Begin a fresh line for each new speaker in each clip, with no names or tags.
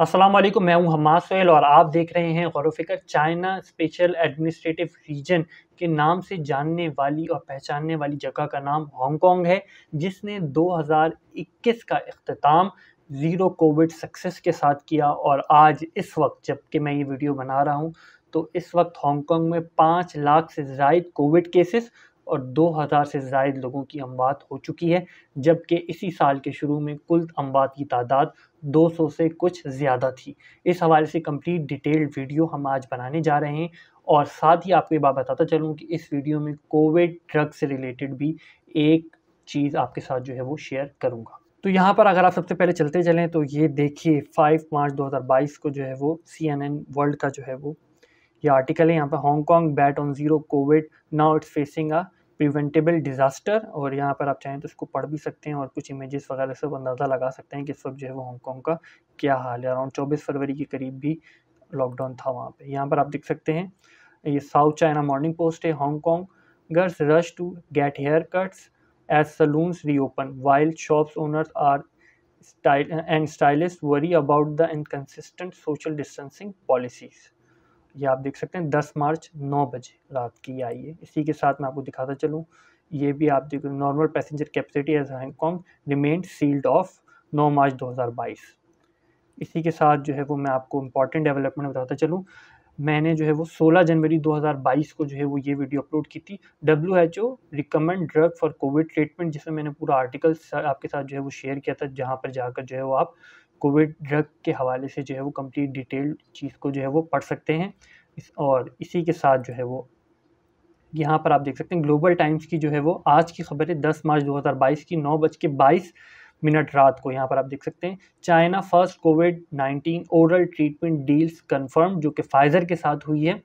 अस्सलाम वालेकुम मैं हूं हमा सोहेल और आप देख रहे हैं गौर फिक्र चाइना स्पेशल एडमिनिस्ट्रेटिव रीजन के नाम से जानने वाली और पहचानने वाली जगह का नाम हांगकॉन्ग है जिसने 2021 का अख्ताम ज़ीरो कोविड सक्सेस के साथ किया और आज इस वक्त जबकि मैं ये वीडियो बना रहा हूँ तो इस वक्त हांगकॉन्ग में पाँच लाख से जायद कोविड केसेस और 2000 से जायद लोगों की अमवात हो चुकी है जबकि इसी साल के शुरू में कुल अमवात की तादाद 200 से कुछ ज़्यादा थी इस हवाले से कंप्लीट डिटेल्ड वीडियो हम आज बनाने जा रहे हैं और साथ ही आपको ये बात बताता चलूँ कि इस वीडियो में कोविड ड्रग से रिलेटेड भी एक चीज़ आपके साथ जो है वो शेयर करूँगा तो यहाँ पर अगर आप सबसे पहले चलते चलें तो ये देखिए 5 मार्च 2022 को जो है वो सी एन एन वर्ल्ड का जो है वो ये आर्टिकल है यहाँ पर Hong Kong bet on zero COVID now it's facing a preventable disaster और यहाँ पर आप चाहें तो इसको पढ़ भी सकते हैं और कुछ इमेजेस वगैरह से अंदाज़ा लगा सकते हैं कि इस वक्त जो है वो हांगकॉन्ग का क्या हाल है अराउंड चौबीस फरवरी के करीब भी लॉकडाउन था वहाँ पर यहाँ पर आप देख सकते हैं ये साउथ चाइना मॉर्निंग पोस्ट है Hongkongers rush to get haircuts as salons reopen while shops owners are and and worry about the the social distancing policies ये आप देख सकते हैं दस मार्च नौ बजे रात की आई है इसी के साथ मैं आपको दिखाता चलूँ ये भी आप देख normal passenger capacity as Hong Kong remains sealed off नौ मार्च 2022 इसी के साथ जो है वो मैं आपको इम्पॉर्टेंट डेवलपमेंट बताता चलूँ मैंने जो है वो 16 जनवरी 2022 को जो है वो ये वीडियो अपलोड की थी W H O recommend drug for Covid treatment जिसमें मैंने पूरा आर्टिकल आपके साथ जो है वो शेयर किया था जहाँ पर जाकर जो है वो आप कोविड ड्रग के हवाले से जो है वो कंप्लीट डिटेल्ड चीज़ को जो है वो पढ़ सकते हैं इस और इसी के साथ जो है वो यहाँ पर आप देख सकते हैं ग्लोबल टाइम्स की जो है वो आज की खबर है दस मार्च 2022 की नौ बज के बाईस मिनट रात को यहाँ पर आप देख सकते हैं China first Covid 19 oral treatment deals confirm जो कि फाइज़र के साथ हुई है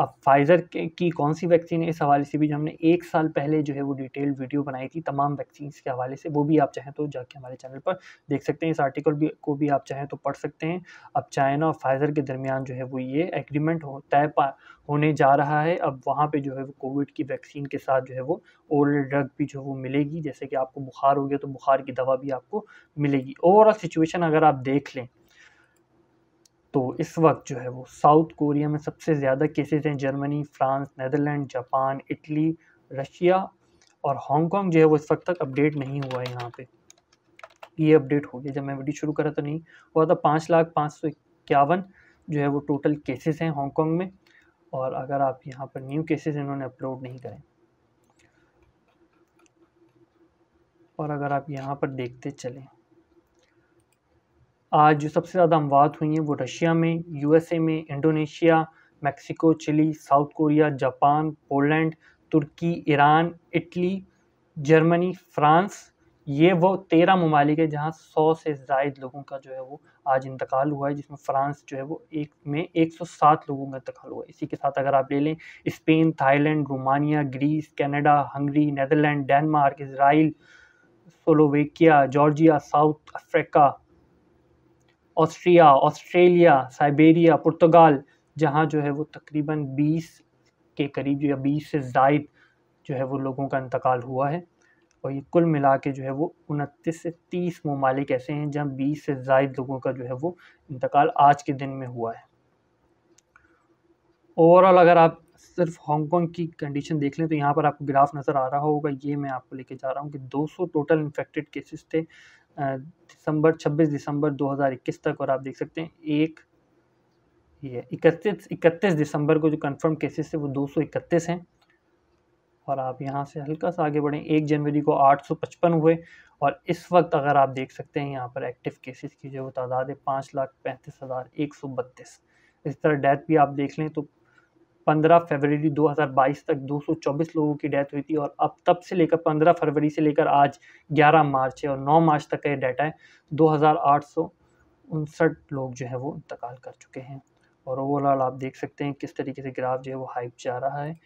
अब फाइज़र की कौन सी वैक्सीन है इस हवाले से भी जो हमने एक साल पहले जो है वो डिटेल वीडियो बनाई थी तमाम वैक्सीन के हवाले से वो भी आप चाहें तो जाके हमारे चैनल पर देख सकते हैं इस आर्टिकल भी को भी आप चाहें तो पढ़ सकते हैं अब चाइना और फाइज़र के दरमियान जो है वो ये एग्रीमेंट हो तय होने जा रहा है अब वहाँ पर जो है वो कोविड की वैक्सीन के साथ जो है वो ओरल ड्रग भी जो है वो मिलेगी जैसे कि आपको बुखार हो गया तो बुखार की दवा भी आपको मिलेगी ओवरऑल सिचुएशन अगर आप देख लें तो इस वक्त जो है वो साउथ कोरिया में सबसे ज़्यादा केसेस हैं Germany France Netherlands Japan Italy Russia और हांगकॉन्ग जो है वो इस वक्त तक अपडेट नहीं हुआ है यहाँ पे ये अपडेट हो गया जब मैं वीडियो शुरू करा तो नहीं हुआ था पाँच लाख पाँच सौ इक्यावन जो है वो टोटल केसेस हैं हांगकॉन्ग में और अगर आप यहाँ पर न्यू केसेस इन्होंने अपलोड नहीं करें और अगर आप यहाँ पर देखते चलें आज जो सबसे ज़्यादा अमवात हुई हैं वो रशिया में यूएसए में Indonesia Mexico Chile South Korea Japan Poland तुर्की ईरान इटली जर्मनी फ्रांस ये वो तेरह ममालिक है जहाँ सौ से जायद लोगों का जो है वो आज इंतकाल हुआ है जिसमें फ्रांस जो है वो एक में एक सौ सात लोगों का इंतकाल हुआ है इसी के साथ अगर आप ले लें Spain Thailand Romania Greece Canada Hungary Netherlands Denmark Israel Slovakia Georgia South Africa Austria Australia Siberia पुर्तगाल जहाँ जो है वो तकरीबन 20 के करीब या 20 से जायद जो है वो लोगों का इंतकाल हुआ है और ये कुल मिला के जो है वो उनतीस से तीस ममालिक ऐसे हैं जहाँ बीस से जायद लोगों का जो है वो इंतकाल आज के दिन में हुआ है ओवरऑल अगर आप सिर्फ हांगकॉन्ग की कंडीशन देख लें तो यहाँ पर आपको ग्राफ नज़र आ रहा होगा ये मैं आपको लेके जा रहा हूँ कि 200 टोटल इन्फेक्टेड केसेस थे दिसंबर 26 दिसंबर 2021 तक और आप देख सकते हैं एक ये इकतीस इकतीस दिसंबर को जो कंफर्म केसेस थे वो दो हैं और आप यहाँ से हल्का सा आगे बढ़ें एक जनवरी को 855 हुए और इस वक्त अगर आप देख सकते हैं यहाँ पर एक्टिव केसेस की जो तादाद है पाँच लाख पैंतीस हज़ार एक सौ बत्तीस इस तरह डेथ भी आप देख लें तो 15 फरवरी 2022 तक 224 लोगों की डेथ हुई थी और अब तब से लेकर 15 फरवरी से लेकर आज 11 मार्च है और 9 मार्च तक का ये डाटा है दो लोग जो है वो इंतकाल कर चुके हैं और ओवरऑल आप देख सकते हैं किस तरीके से ग्राफ जो है वो हाइप जा रहा है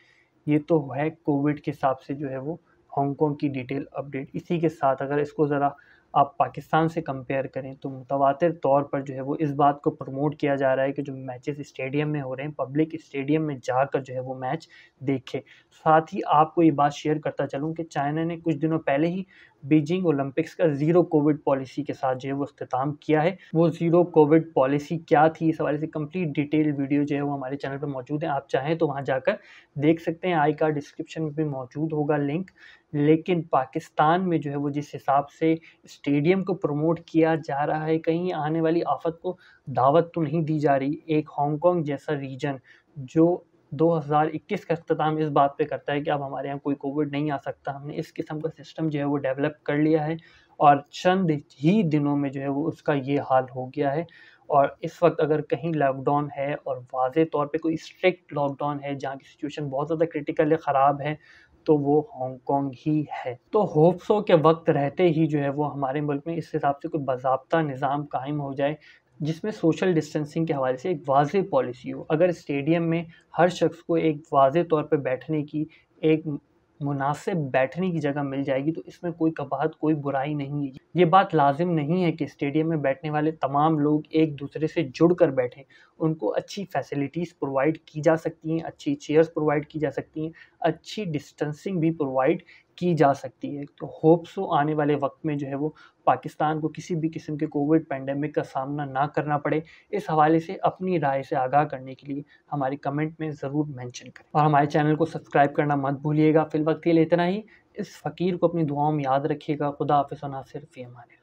ये तो है कोविड के हिसाब से जो है वो हांगकॉन्ग की डिटेल अपडेट इसी के साथ अगर इसको ज़रा आप पाकिस्तान से कंपेयर करें तो मुतवातर तौर पर जो है वो इस बात को प्रमोट किया जा रहा है कि जो मैचेस स्टेडियम में हो रहे हैं पब्लिक स्टेडियम में जाकर जो है वो मैच देखें साथ ही आपको ये बात शेयर करता चलूँ कि चाइना ने कुछ दिनों पहले ही बीजिंग ओलंपिक्स का जीरो कोविड पॉलिसी के साथ जो है वो अख्ताम किया है वो जीरो कोविड पॉलिसी क्या थी इस हवाले से कंप्लीट डिटेल वीडियो जो है वो हमारे चैनल पर मौजूद है आप चाहें तो वहाँ जाकर देख सकते हैं आई कार्ड डिस्क्रिप्शन में भी मौजूद होगा लिंक लेकिन पाकिस्तान में जो है वो जिस हिसाब से स्टेडियम को प्रमोट किया जा रहा है कहीं आने वाली आफत को दावत तो नहीं दी जा रही एक हांगकॉन्ग जैसा रीजन जो 2021 का अख्ताम इस बात पे करता है कि अब हमारे यहाँ कोई कोविड नहीं आ सकता हमने इस किस्म का सिस्टम जो है वो डेवलप कर लिया है और चंद ही दिनों में जो है वो उसका ये हाल हो गया है और इस वक्त अगर कहीं लॉकडाउन है और वाज तौर पे कोई स्ट्रिक्ट लॉकडाउन है जहाँ की सिचुएशन बहुत ज़्यादा क्रिटिकल है ख़राब है तो वो हांगकॉन्ग ही है तो होप्सो के वक्त रहते ही जो है वो हमारे मुल्क में इस हिसाब से कोई बाबा निज़ाम कायम हो जाए जिसमें सोशल डिस्टेंसिंग के हवाले से एक वाज पॉलिसी हो अगर स्टेडियम में हर शख्स को एक वाज तौर पर बैठने की एक मुनासिब बैठने की जगह मिल जाएगी तो इसमें कोई कबाहत कोई बुराई नहीं है ये बात लाजिम नहीं है कि स्टेडियम में बैठने वाले तमाम लोग एक दूसरे से जुड़ कर बैठें उनको अच्छी फैसिलिटीज़ प्रोवाइड की जा सकती हैं अच्छी चेयर्स प्रोवाइड की जा सकती हैं अच्छी डिस्टेंसिंग भी प्रोवाइड की जा सकती है तो सो तो आने वाले वक्त में जो है वो पाकिस्तान को किसी भी किस्म के कोविड पैंडमिक का सामना ना करना पड़े इस हवाले से अपनी राय से आगाह करने के लिए हमारी कमेंट में ज़रूर मेंशन करें और हमारे चैनल को सब्सक्राइब करना मत भूलिएगा वक्त के लिए इतना ही इस फ़कीर को अपनी दुआओं में याद रखिएगा खुदा हाफ नासिर फ़ी हमारे